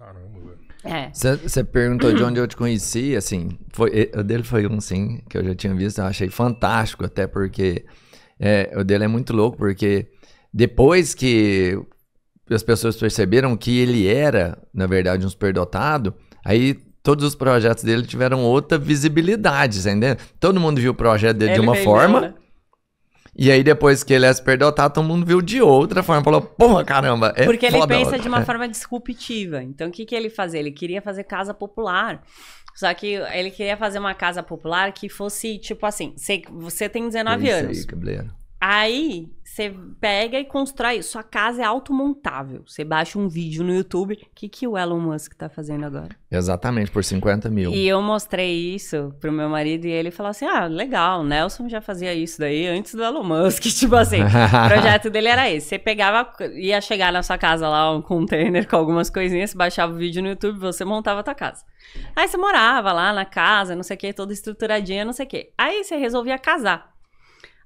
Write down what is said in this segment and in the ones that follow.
Caramba, velho. É. Você perguntou de onde eu te conheci, assim, foi, o dele foi um sim, que eu já tinha visto, eu achei fantástico, até porque é, o dele é muito louco, porque depois que as pessoas perceberam que ele era, na verdade, um superdotado, aí todos os projetos dele tiveram outra visibilidade, entendeu? Todo mundo viu o projeto dele ele de uma forma. Bem, né? E aí, depois que ele é tá todo mundo viu de outra forma. Falou, porra, caramba, é Porque ele pensa outra. de uma é. forma disruptiva. Então, o que, que ele fazia? Ele queria fazer casa popular. Só que ele queria fazer uma casa popular que fosse, tipo assim, você, você tem 19 Isso anos. Aí, Aí você pega e constrói. Sua casa é automontável. Você baixa um vídeo no YouTube. O que, que o Elon Musk tá fazendo agora? Exatamente, por 50 mil. E eu mostrei isso pro meu marido e ele falou assim: ah, legal, Nelson já fazia isso daí antes do Elon Musk. Tipo assim, o projeto dele era esse. Você pegava, ia chegar na sua casa lá, um container com algumas coisinhas, baixava o vídeo no YouTube, você montava a tua casa. Aí você morava lá na casa, não sei o que, toda estruturadinha, não sei o que. Aí você resolvia casar.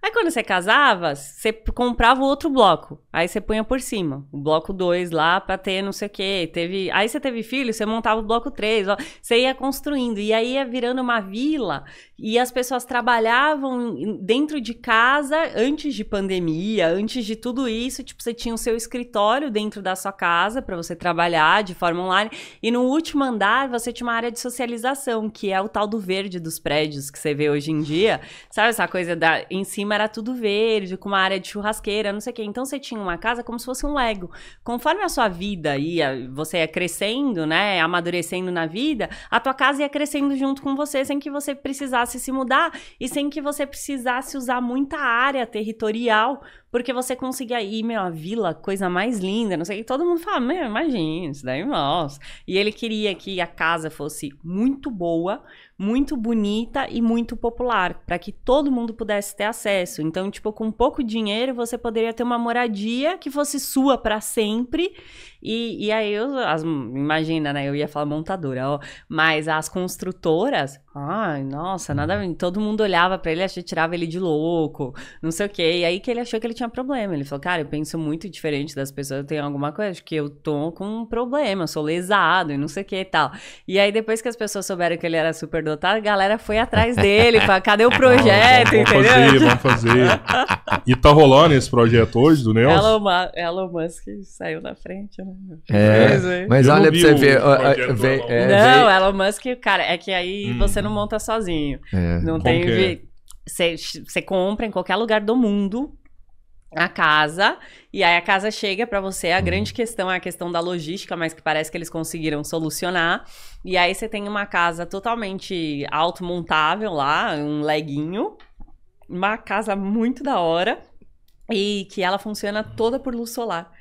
Aí quando você casava, você comprava o outro bloco. Aí você punha por cima. O bloco 2 lá pra ter não sei o quê. Teve... Aí você teve filho, você montava o bloco 3. Você ia construindo. E aí ia virando uma vila. E as pessoas trabalhavam dentro de casa antes de pandemia, antes de tudo isso. Tipo, você tinha o seu escritório dentro da sua casa para você trabalhar de forma online. E no último andar, você tinha uma área de socialização, que é o tal do verde dos prédios que você vê hoje em dia. Sabe essa coisa da em cima era tudo verde, com uma área de churrasqueira, não sei o quê. Então você tinha uma casa como se fosse um Lego. Conforme a sua vida ia, você ia crescendo, né, amadurecendo na vida, a tua casa ia crescendo junto com você, sem que você precisasse se mudar e sem que você precisasse usar muita área territorial porque você conseguia ir, meu, a vila, coisa mais linda, não sei, o que. todo mundo fala, meu, imagina, isso daí, nossa. E ele queria que a casa fosse muito boa, muito bonita e muito popular, para que todo mundo pudesse ter acesso acesso. Então, tipo, com pouco dinheiro você poderia ter uma moradia que fosse sua para sempre. E, e aí, eu, as, imagina, né? Eu ia falar montadora, ó. Mas as construtoras, ai, nossa, nada. Todo mundo olhava para ele, achava tirava ele de louco, não sei o quê. E aí que ele achou que ele tinha problema. Ele falou, cara, eu penso muito diferente das pessoas, eu tenho alguma coisa, acho que eu tô com um problema, sou lesado e não sei o que e tal. E aí, depois que as pessoas souberam que ele era super dotado, a galera foi atrás dele, para cadê o projeto, vamos, vamos entendeu? Fazer, vamos fazer fazer. e tá rolando esse projeto hoje do Nelson? Elon, Elon Musk saiu na frente, né? É, é. mas olha pra você ver. É, é, não, Elon Musk, cara, é que aí hum. você não monta sozinho. É. Não tem. É? Você, compra em qualquer lugar do mundo a casa e aí a casa chega para você a uhum. grande questão é a questão da logística mas que parece que eles conseguiram solucionar e aí você tem uma casa totalmente automontável lá um leguinho uma casa muito da hora e que ela funciona toda por luz solar.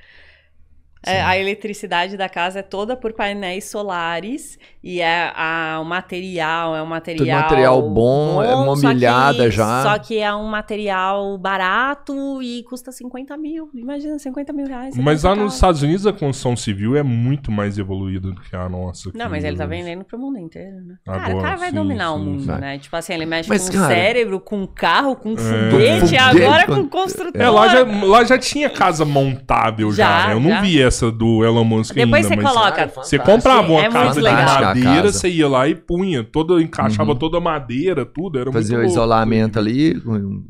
É, a eletricidade da casa é toda por painéis solares e é a, o material, é um material. Tudo material bom, bom é mobiliada já. Só que é um material barato e custa 50 mil. Imagina, 50 mil reais. Mas é lá nos Estados Unidos a construção civil é muito mais evoluída do que a nossa. Não, mas ele tá vendendo pro mundo inteiro, né? Agora, cara, o cara vai sim, dominar sim, o mundo, né? Tipo assim, ele mexe mas, com cara, o cérebro, com o carro, com o é. foguete, foguete, agora com o construtor. É, lá já, lá já tinha casa montável já, já né? Eu não via do Elon Musk Depois ainda, você mas coloca. Você comprava uma é casa de madeira, você ia lá e punha, todo encaixava uhum. toda a madeira, tudo. Era Fazia o isolamento ali.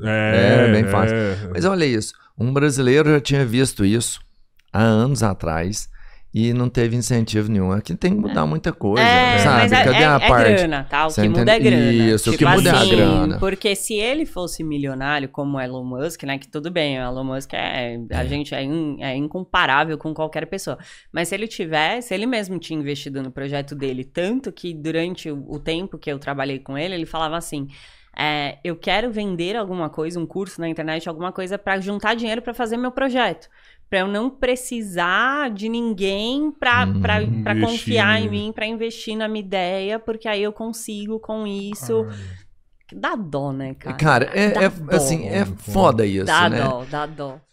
É, é bem fácil. É. Mas olha isso. Um brasileiro já tinha visto isso há anos atrás e não teve incentivo nenhum. Aqui tem que mudar é. muita coisa, é, sabe? Mas é, Cadê é, a é parte? É grana, tá? O Você que entende? muda é grana. Isso, tipo o que tipo muda assim, é a assim, grana. Porque se ele fosse milionário como Elon Musk, né? Que tudo bem, o Elon Musk é, a é. gente in, é, incomparável com qualquer pessoa. Mas se ele tivesse, ele mesmo tinha investido no projeto dele, tanto que durante o, o tempo que eu trabalhei com ele, ele falava assim... É, eu quero vender alguma coisa, um curso na internet, alguma coisa para juntar dinheiro para fazer meu projeto. Para eu não precisar de ninguém para hum, pra confiar em mim, para investir na minha ideia, porque aí eu consigo com isso. Ai. Dá dó, né, cara? Cara, é, é assim, é foda isso, dá né? Dá dó, dá dó.